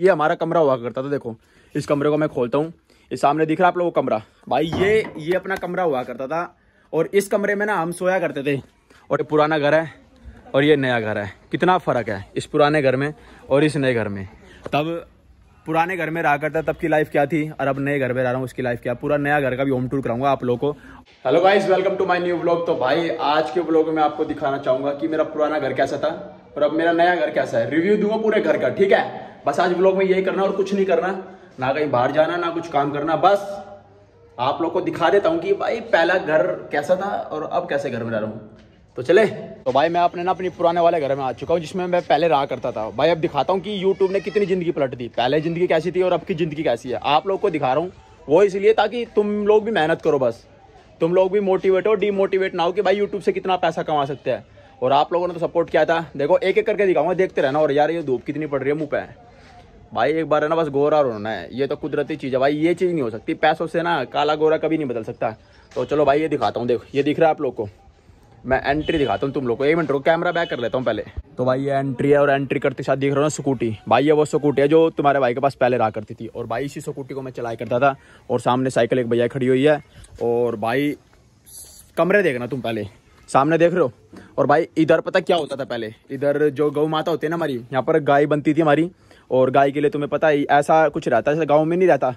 ये हमारा कमरा हुआ करता था देखो इस कमरे को मैं खोलता हूँ इस सामने दिख रहा आप लोगों को कमरा भाई ये ये अपना कमरा हुआ करता था और इस कमरे में ना हम सोया करते थे और पुराना घर है और ये नया घर है कितना फ़र्क है इस पुराने घर में और इस नए घर में तब पुराने घर में रहा करता तब की लाइफ क्या थी और अब नए घर में रह रहा हूँ उसकी लाइफ क्या पूरा नया घर का भी होम टूर कराऊंगा आप लोगों को hello guys welcome to my new blog तो भाई आज के ब्लॉग में आपको दिखाना चाहूंगा कि मेरा पुराना घर कैसा था और अब मेरा नया घर कैसा है रिव्यू दूंगा पूरे घर का ठीक है बस आज ब्लॉग में यही करना और कुछ नहीं करना ना कहीं बाहर जाना ना कुछ काम करना बस आप लोग को दिखा देता हूँ कि भाई पहला घर कैसा था और अब कैसे घर में रह रहा हूँ तो चले तो भाई मैं अपने ना अपने पुराने वाले घर में आ चुका हूँ जिसमें मैं पहले रहा करता था भाई अब दिखाता हूँ कि यूट्यूब ने कितनी ज़िंदगी पलट दी पहले ज़िंदगी कैसी थी और अब की ज़िंदगी कैसी है आप लोग को दिखा रहा हूँ वो इसलिए ताकि तुम लोग भी मेहनत करो बस तुम लोग भी मोटिवेट हो डीमोटिवेट ना हो कि भाई यूट्यूब से कितना पैसा कमा सकते हैं और आप लोगों ने तो सपोर्ट किया था देखो एक एक करके दिखाऊंगा देखते रहना और यार ये धूप कितनी पड़ रही है मुँह पे भाई एक बार है ना बस गोरा रोना है ये तो कुदरती चीज़ है भाई ये चीज़ नहीं हो सकती पैसों से ना काला गोरा कभी नहीं बदल सकता तो चलो भाई ये दिखाता हूँ देखो ये दिख रहा है आप लोग को मैं एंट्री दिखाता हूँ तुम लोग को एक मिनट रुको कैमरा बैक कर लेता हूँ पहले तो भाई ये एंट्री है और एंट्री करते साथ दिख रहा हो ना स्कूटी भाई ये वो स्कूटी है जो तुम्हारे भाई के पास पहले रहा करती थी और भाई इसी स्कूटी को मैं चलाया करता था और सामने साइकिल एक भैया खड़ी हुई है और भाई कमरे देखना तुम पहले सामने देख रहे हो और भाई इधर पता क्या होता था पहले इधर जो गौ माता होती है ना हमारी यहाँ पर गाय बनती थी हमारी और गाय के लिए तुम्हें पता ही ऐसा कुछ रहता है जैसे गाँव में नहीं रहता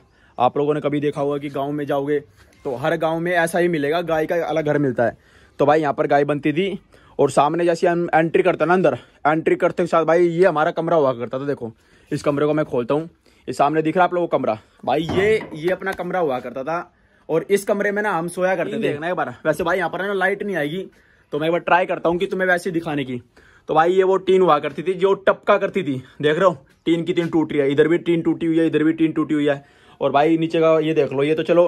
आप लोगों ने कभी देखा होगा कि गाँव में जाओगे तो हर गाँव में ऐसा ही मिलेगा गाय का अलग घर मिलता है तो भाई यहाँ पर गाय बनती थी और सामने जैसे हम एंट्री करते ना अंदर एंट्री करते के साथ भाई ये हमारा कमरा हुआ करता था देखो इस कमरे को मैं खोलता हूँ ये सामने दिख रहा आप लोगों को कमरा भाई ये ये अपना कमरा हुआ करता था और इस कमरे में ना हम सोया करते थे देखना एक बार वैसे भाई यहाँ पर ना लाइट नहीं आएगी तो मैं एक बार ट्राई करता हूँ कि तुम्हें वैसे दिखाने की तो भाई ये वो टीन हुआ करती थी जो टपका करती थी देख रहे हो टीन की तीन टूट रही है इधर भी टीन टूटी हुई है इधर भी टीन टूटी हुई है और भाई नीचे का ये देख लो ये तो चलो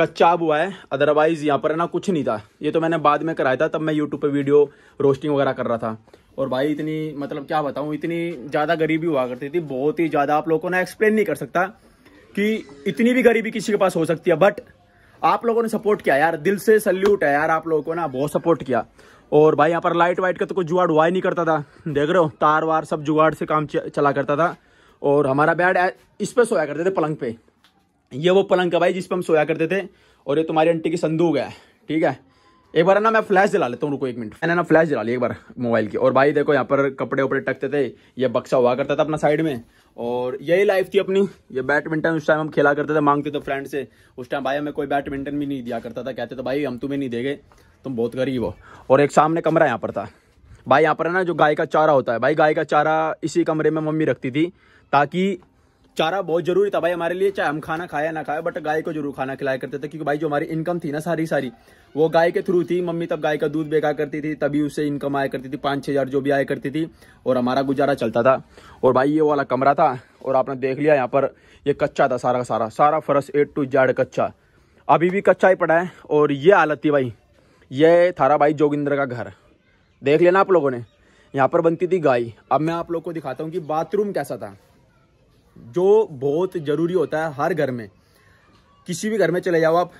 कच्चा हुआ है अदरवाइज़ यहाँ पर है ना कुछ नहीं था ये तो मैंने बाद में कराया था तब मैं यूट्यूब पर वीडियो रोस्टिंग वगैरह कर रहा था और भाई इतनी मतलब क्या बताऊँ इतनी ज़्यादा गरीबी हुआ करती थी बहुत ही ज़्यादा आप लोगों को ना एक्सप्लेन नहीं कर सकता कि इतनी भी गरीबी किसी के पास हो सकती है बट आप लोगों ने सपोर्ट किया यार दिल से सल्यूट है यार आप लोगों को ना बहुत सपोर्ट किया और भाई यहाँ पर लाइट वाइट का तो कोई जुगाड़ हुआ ही नहीं करता था देख रहे हो तार वार सब जुगाड़ से काम चला करता था और हमारा बेड इस पर सोया करते थे पलंग पे ये वो पलंग का भाई जिस पर हम सोया करते थे और ये तुम्हारी आंटी की संदूक है ठीक है एक बार ना मैं फ्लैश जला लेता हूँ रुको एक मिनट मैंने ना फ्लैश जला ली एक बार मोबाइल की और भाई देखो यहाँ पर कपड़े वपड़े टकते थे ये बक्सा हुआ करता था अपना साइड में और यही लाइफ थी अपनी ये बैडमिंटन उस टाइम हम खेला करते थे मांगते थे तो फ्रेंड से उस टाइम भाई हमें कोई बैडमिंटन भी नहीं दिया करता था कहते थे तो, भाई हम तुम्हें नहीं देंगे तुम बहुत गरीब हो और एक सामने कमरा यहाँ पर था भाई यहाँ पर है ना जो गाय का चारा होता है भाई गाय का चारा इसी कमरे में मम्मी रखती थी ताकि चारा बहुत जरूरी था भाई हमारे लिए चाहे हम खाना खाया ना खाया बट गाय को जरूर खाना खिलाया करते थे क्योंकि भाई जो हमारी इनकम थी ना सारी सारी वो गाय के थ्रू थी मम्मी तब गाय का दूध बेका करती थी तभी उससे इनकम आया करती थी पाँच छः हज़ार जो भी आया करती थी और हमारा गुजारा चलता था और भाई ये वाला कमरा था और आपने देख लिया यहाँ पर ये कच्चा था सारा का सारा सारा फरस एट टू जेड कच्चा अभी भी कच्चा ही पड़ा है और ये हालत थी भाई ये थारा भाई जोगिंदर का घर देख लेना आप लोगों ने यहाँ पर बनती थी गाय अब मैं आप लोग को दिखाता हूँ कि बाथरूम कैसा था जो बहुत ज़रूरी होता है हर घर में किसी भी घर में चले जाओ आप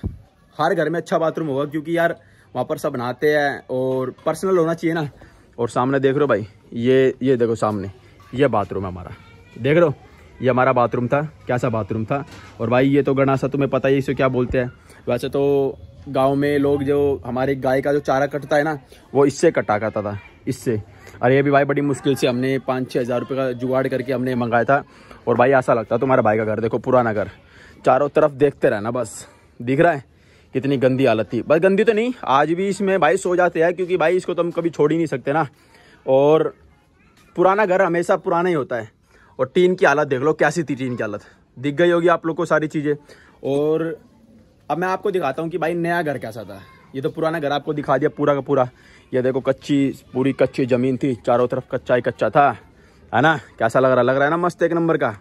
हर घर में अच्छा बाथरूम होगा क्योंकि यार वहाँ पर सब नहाते हैं और पर्सनल होना चाहिए ना और सामने देख रहे हो भाई ये ये देखो सामने ये बाथरूम है हमारा देख रहे हो ये हमारा बाथरूम था कैसा बाथरूम था और भाई ये तो गणा सा तुम्हें पता ही इसे क्या बोलते हैं वैसे तो गांव में लोग जो हमारे गाय का जो चारा कटता है ना वो इससे कटा करता था इससे और ये भी भाई बड़ी मुश्किल से हमने पाँच छः हज़ार रुपये का जुगाड़ करके हमने मंगाया था और भाई ऐसा लगता है तुम्हारा भाई का घर देखो पुराना घर चारों तरफ देखते रहना बस दिख रहा है कितनी गंदी हालत थी बस गंदी तो नहीं आज भी इसमें भाई सो जाते हैं क्योंकि भाई इसको तुम तो कभी छोड़ ही नहीं सकते ना और पुराना घर हमेशा पुराना ही होता है और टीन की हालत देख लो कैसी थी टीन की हालत दिख गई होगी आप लोग को सारी चीज़ें और अब मैं आपको दिखाता हूँ कि भाई नया घर कैसा था ये तो पुराना घर आपको दिखा दिया पूरा का पूरा ये देखो कच्ची पूरी कच्ची ज़मीन थी चारों तरफ कच्चा ही कच्चा था है ना कैसा लग रहा लग रहा है ना मस्त एक नंबर का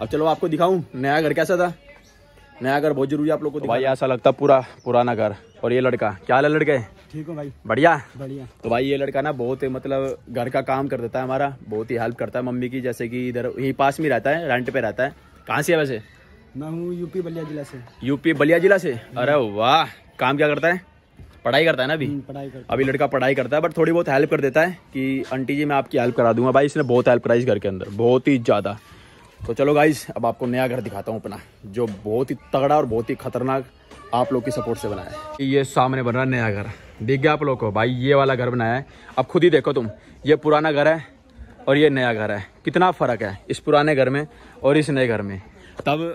अब चलो आपको दिखाऊँ नया घर कैसा था नया घर बहुत जरूरी आप लोग को तो भाई ऐसा लगता पूरा पुराना घर और ये लड़का क्या हाल है लड़के ठीक है भाई बढ़िया बढ़िया तो भाई ये लड़का ना बहुत मतलब घर का काम कर देता है हमारा बहुत ही हेल्प करता है मम्मी की जैसे कि इधर ही पास में रहता है रेंट पे रहता है कहाँ से है वैसे मैं हूँ यूपी बलिया जिला से यूपी बलिया जिला से अरे वाह काम क्या करता है पढ़ाई करता है ना अभी हम्म, पढ़ाई करता अभी लड़का पढ़ाई करता है बट थोड़ी बहुत हेल्प कर देता है कि आंटी जी मैं आपकी हेल्प करा दूंगा भाई इसने बहुत हेल्प कराई इस घर के अंदर बहुत ही ज़्यादा तो चलो गाइस अब आपको नया घर दिखाता हूँ अपना जो बहुत ही तगड़ा और बहुत ही खतरनाक आप लोग की सपोर्ट से बनाया है ये सामने बन रहा नया घर दिख गया आप लोग को भाई ये वाला घर बनाया है अब खुद ही देखो तुम ये पुराना घर है और ये नया घर है कितना फ़र्क है इस पुराने घर में और इस नए घर में तब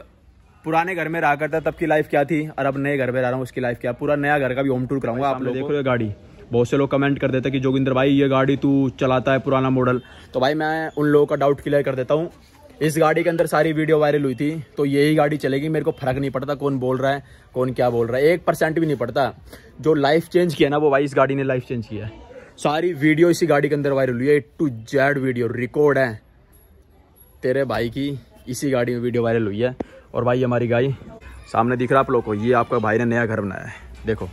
पुराने घर में रहा करता तब की लाइफ क्या थी और अब नए घर में रह रहा हूँ उसकी लाइफ क्या पूरा नया घर का भी होम टूर कराऊंगा आप लोग देखो ये गाड़ी बहुत से लोग कमेंट कर देते कि जोगिंदर भाई ये गाड़ी तू चलाता है पुराना मॉडल तो भाई मैं उन लोगों का डाउट क्लियर कर देता हूँ इस गाड़ी के अंदर सारी वीडियो वायरल हुई थी तो यही गाड़ी चलेगी मेरे को फर्क नहीं पड़ता कौन बोल रहा है कौन क्या बोल रहा है एक परसेंट भी नहीं पड़ता जो लाइफ चेंज किया ना वो भाई इस गाड़ी ने लाइफ चेंज किया है सारी वीडियो इसी गाड़ी के अंदर वायरल हुई है टू जेड वीडियो रिकॉर्ड है तेरे भाई की इसी गाड़ी में वीडियो वायरल हुई है और भाई हमारी गाय सामने दिख रहा आप लोग को ये आपका भाई ने नया घर बनाया है देखो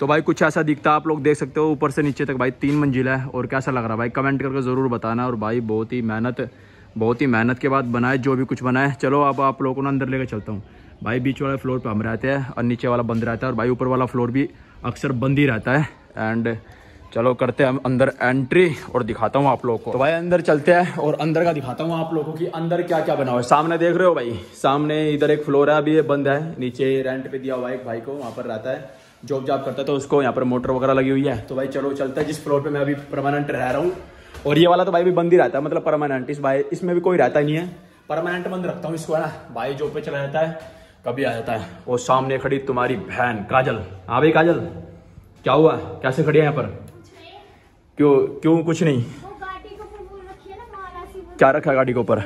तो भाई कुछ ऐसा दिखता आप लोग देख सकते हो ऊपर से नीचे तक भाई तीन मंजिला है और कैसा लग रहा है भाई कमेंट करके ज़रूर बताना और भाई बहुत ही मेहनत बहुत ही मेहनत के बाद बनाए जो भी कुछ बनाए चलो अब आप लोगों को ना अंदर लेकर चलता हूँ भाई बीच वाले फ्लोर पर हम रहते हैं और नीचे वाला बंद रहता है और भाई ऊपर वाला फ्लोर भी अक्सर बंद ही रहता है एंड चलो करते हैं अंदर एंट्री और दिखाता हूँ आप लोगों को तो भाई अंदर चलते हैं और अंदर का दिखाता हूँ आप लोगों को कि अंदर क्या क्या बना हुआ है सामने देख रहे हो भाई सामने इधर एक फ्लोर है अभी ये बंद है नीचे रेंट पे दिया हुआ है एक भाई को वहाँ पर रहता है जॉब जॉब करता है तो उसको यहाँ पर मोटर वगैरह लगी हुई है तो भाई चलो चलता है जिस फ्लोर पर मैं अभी परमानेंट रह रहा हूँ और ये वाला तो भाई भी बंद ही रहता है मतलब परमानेंट इस भाई इसमें भी कोई रहता नहीं है परमानेंट बंद रखता हूँ इसको है भाई जॉब पे चला जाता है कभी आ जाता है और सामने खड़ी तुम्हारी बहन काजल हाँ भाई काजल क्या हुआ कैसे खड़ी है यहाँ पर क्यों क्यों कुछ नहीं क्या रखा गाड़ी के ऊपर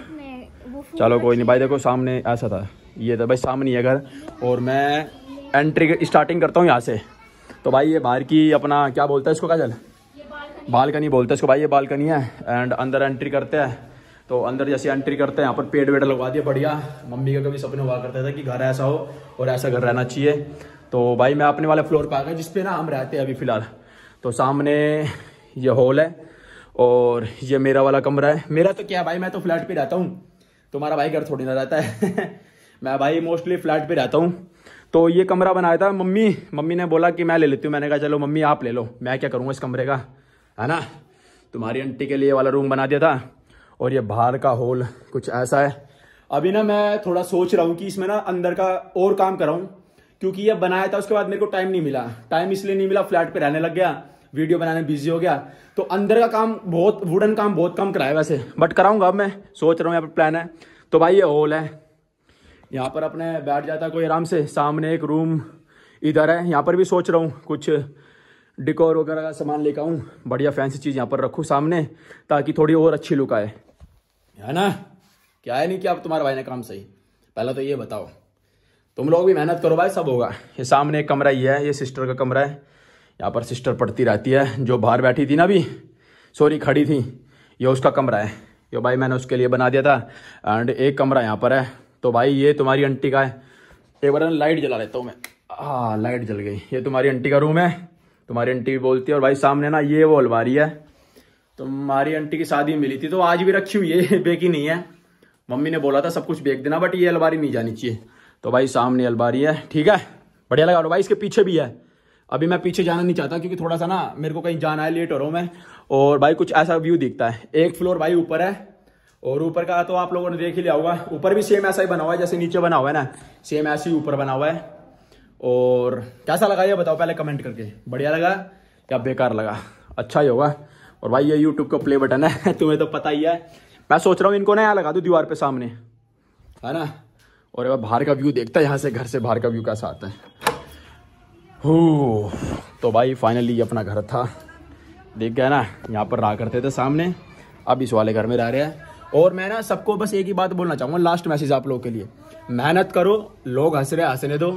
चलो कोई नहीं भाई देखो सामने ऐसा था ये था तो भाई सामने ही है घर और मैं एंट्री स्टार्टिंग करता हूँ यहाँ से तो भाई ये बाहर की अपना क्या बोलता है इसको क्या चल बालकनी बोलते हैं इसको भाई ये बालकनी है एंड अंदर एंट्री करते हैं तो अंदर जैसे एंट्री करते हैं यहाँ पर पेड़ वेड़ लगवा दिया बढ़िया मम्मी का कभी सपने हुआ करता था कि घर ऐसा हो और ऐसा घर रहना चाहिए तो भाई मैं अपने वाले फ्लोर पर आ गया जिसपे ना हम रहते हैं अभी फ़िलहाल तो सामने ये हॉल है और ये मेरा वाला कमरा है मेरा तो क्या भाई मैं तो फ्लैट पे रहता हूँ तुम्हारा भाई घर थोड़ी ना रहता है मैं भाई मोस्टली फ्लैट पे रहता हूँ तो ये कमरा बनाया था मम्मी मम्मी ने बोला कि मैं ले लेती हूँ मैंने कहा चलो मम्मी आप ले लो मैं क्या करूँगा इस कमरे का है ना तुम्हारी आंटी के लिए वाला रूम बना दिया था और ये बाहर का हॉल कुछ ऐसा है अभी ना मैं थोड़ा सोच रहा हूँ कि इसमें ना अंदर का और काम कराऊँ क्योंकि ये बनाया था उसके बाद मेरे को टाइम नहीं मिला टाइम इसलिए नहीं मिला फ्लैट पर रहने लग गया वीडियो बनाने में बिजी हो गया तो अंदर का काम बहुत वुडन काम बहुत कम कराया वैसे बट कराऊंगा अब मैं सोच रहा हूँ यहाँ पर प्लान है तो भाई ये हॉल है यहाँ पर अपने बैठ जाता कोई आराम से सामने एक रूम इधर है यहाँ पर भी सोच रहा हूँ कुछ डिकोर वगैरह का सामान लेकर आऊँ बढ़िया फैंसी चीज़ यहाँ पर रखूँ सामने ताकि थोड़ी और अच्छी लुक आए है ना क्या है नहीं कि अब तुम्हारा भाई ने काम सही पहला तो ये बताओ तुम लोग भी मेहनत करो भाई सब होगा ये सामने एक कमरा ही है ये सिस्टर का कमरा है यहाँ पर सिस्टर पढ़ती रहती है जो बाहर बैठी थी ना अभी सॉरी खड़ी थी ये उसका कमरा है ये भाई मैंने उसके लिए बना दिया था एंड एक कमरा यहाँ पर है तो भाई ये तुम्हारी आंटी का है एक बार लाइट जला लेता हूँ मैं हाँ लाइट जल गई ये तुम्हारी आंटी का रूम है तुम्हारी आंटी भी बोलती है और भाई सामने ना ये वो अलमारी है तुम्हारी आंटी की शादी मिली थी तो आज भी रखी हुई है बेकी नहीं है मम्मी ने बोला था सब कुछ बेच देना बट ये अलमारी नहीं जानी चाहिए तो भाई सामने अलमारी है ठीक है बढ़िया लगा भाई इसके पीछे भी है अभी मैं पीछे जाना नहीं चाहता क्योंकि थोड़ा सा ना मेरे को कहीं जाना है लेट हो रहा हूँ मैं और भाई कुछ ऐसा व्यू दिखता है एक फ्लोर भाई ऊपर है और ऊपर का तो आप लोगों ने देख ही लिया होगा ऊपर भी सेम ऐसा ही बना हुआ है जैसे नीचे बना हुआ है ना सेम ऐसे ही ऊपर बना हुआ है और कैसा लगा ये बताओ पहले कमेंट करके बढ़िया लगा या बेकार लगा अच्छा ही होगा और भाई ये यूट्यूब का प्ले बटन है तुम्हें तो पता ही है मैं सोच रहा हूँ इनको ना यहाँ लगा दूँ दीवार पे सामने है ना और बाहर का व्यू देखता है यहाँ से घर से बाहर का व्यू कैसा आता है हो तो भाई फाइनली ये अपना घर था देख गया ना यहाँ पर रहा करते थे सामने अब इस वाले घर में रह रहे हैं और मैं ना सबको बस एक ही बात बोलना चाहूँगा लास्ट मैसेज आप लोगों के लिए मेहनत करो लोग हंस रहे हंसने दो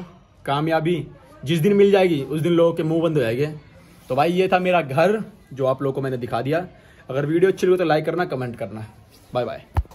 कामयाबी जिस दिन मिल जाएगी उस दिन लोगों के मुंह बंद हो जाएंगे तो भाई ये था मेरा घर जो आप लोगों को मैंने दिखा दिया अगर वीडियो अच्छी लगी तो लाइक करना कमेंट करना बाय बाय